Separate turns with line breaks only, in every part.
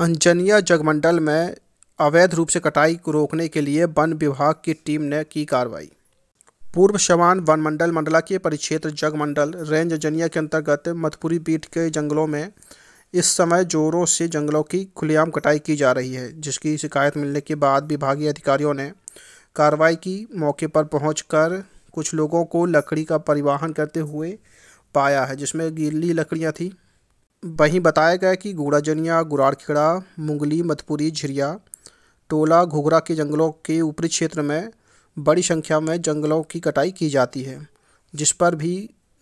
अंजनिया जगमंडल में अवैध रूप से कटाई को रोकने के लिए वन विभाग की टीम ने की कार्रवाई पूर्व वन वनमंडल मंडला के परिक्षेत्र जगमंडल रेंज अंजनिया के अंतर्गत मधुपुरी बीट के जंगलों में इस समय जोरों से जंगलों की खुलेआम कटाई की जा रही है जिसकी शिकायत मिलने के बाद विभागीय अधिकारियों ने कार्रवाई की मौके पर पहुँच कुछ लोगों को लकड़ी का परिवहन करते हुए पाया है जिसमें गीली लकड़ियाँ थीं वहीं बताया गया कि गुड़ाजनिया गुराड़खेड़ा मुंगली मधपुरी झिरिया टोला घुघरा के जंगलों के ऊपरी क्षेत्र में बड़ी संख्या में जंगलों की कटाई की जाती है जिस पर भी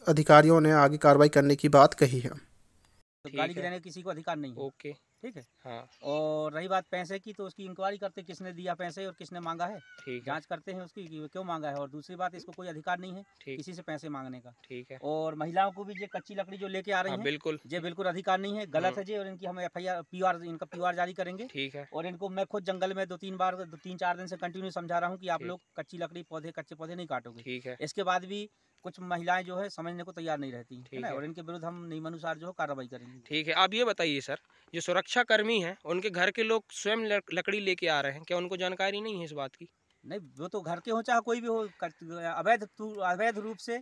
अधिकारियों ने आगे कार्रवाई करने की बात कही है
तो किसी को अधिकार नहीं ओके ठीक है हाँ और रही बात पैसे की तो उसकी इंक्वायरी करते किसने दिया पैसे और किसने मांगा है ठीक जांच करते हैं उसकी क्यों मांगा है और दूसरी बात इसको कोई अधिकार नहीं है किसी से पैसे मांगने का ठीक है और महिलाओं को भी ये कच्ची लकड़ी जो लेके आ रही हाँ, है बिल्कुल ये बिल्कुल अधिकार नहीं है गलत हाँ। है जी और इनकी हम F I R P R इनका पी आर जारी करेंगे ठीक है और इनको मैं खुद जंगल में दो तीन बार दो तीन चार दिन से कंटिन्यू समझा रहा हूँ की आप लोग कच्ची लकड़ी पौधे कच्चे पौधे नहीं काटोगे ठीक है इसके बाद भी कुछ महिलाएं जो है समझने को तैयार नहीं रहती है और इनके विरुद्ध हम नियमानुसार जो है कार्रवाई करेंगे
ठीक है आप ये बताइए सर जो सुरक्षा सुरक्षाकर्मी हैं उनके घर के लोग स्वयं लकड़ी लेके आ रहे हैं क्या उनको जानकारी नहीं है इस बात की
नहीं वो तो घर के हो चाहे कोई भी हो अवैध अवैध रूप से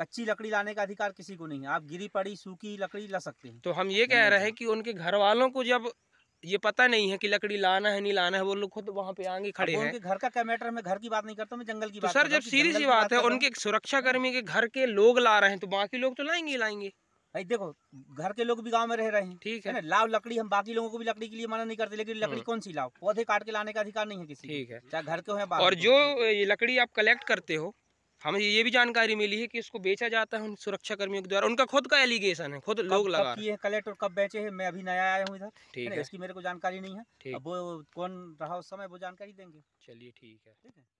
कच्ची लकड़ी लाने का अधिकार किसी को नहीं है आप
गिरी पड़ी सूखी लकड़ी ला सकते हैं तो हम ये कह रहे हैं कि उनके घर वालों को जब ये पता नहीं है कि लकड़ी लाना है नहीं लाना है वो लोग खुद वहाँ पे आगे खड़े हैं उनके घर का क्या मैटर
मैं घर की बात नहीं करता मैं जंगल की तो बात सर जब सीधी सी बात है उनके
सुरक्षा कर्मी के घर के लोग ला रहे हैं तो बाकी लोग तो लाएंगे लाएंगे भाई देखो घर के लोग भी गांव में रह रहे हैं ठीक है, है लाव लकड़ी हम बाकी
लोगों को भी लकड़ी के लिए मना नहीं करते लेकिन हाँ। लकड़ी कौन सी लाओ पौधे काट के लाने का अधिकार नहीं है किसी ठीक है चाहे घर के हो और जो
ये लकड़ी आप कलेक्ट करते हो हमें ये भी जानकारी मिली है कि इसको बेचा जाता है सुरक्षा कर्मियों के द्वारा उनका खुद का एलिगेशन है खुद लोग लगा किए
कलेक्ट और कब बेचे हैं मैं अभी नया आया हूँ इधर ठीक है इसकी मेरे को जानकारी नहीं है वो कौन रहा उस समय वो जानकारी देंगे चलिए ठीक है ठीक है